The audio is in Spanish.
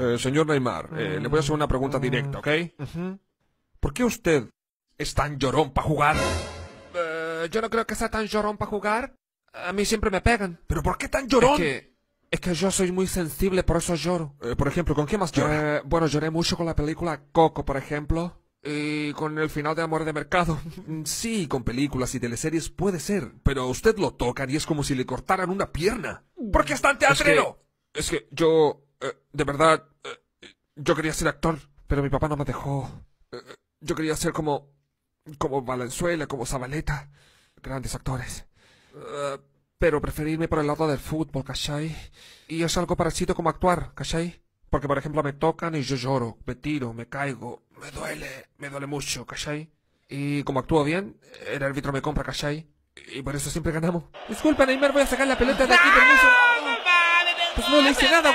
Eh, señor Neymar, eh, le voy a hacer una pregunta directa, ¿ok? ¿Por qué usted es tan llorón para jugar? Eh, yo no creo que sea tan llorón para jugar. A mí siempre me pegan. ¿Pero por qué tan llorón? Es que, es que yo soy muy sensible, por eso lloro. por ejemplo, ¿con qué más llora? bueno, lloré mucho con la película Coco, por ejemplo. Y con el final de Amor de Mercado. Mm, sí, con películas y teleseries puede ser. Pero usted lo toca y es como si le cortaran una pierna. ¿Por qué es tan teatrero? es que yo de verdad, yo quería ser actor, pero mi papá no me dejó. yo quería ser como, como Valenzuela, como Zabaleta, grandes actores. pero preferirme por el lado del fútbol, ¿cachai? Y es algo parecido como actuar, ¿cachai? Porque, por ejemplo, me tocan y yo lloro, me tiro, me caigo, me duele, me duele mucho, ¿cachai? Y como actúo bien, el árbitro me compra, ¿cachai? Y por eso siempre ganamos. Disculpa, Neymar, voy a sacar la pelota de aquí, permiso. no le hice nada,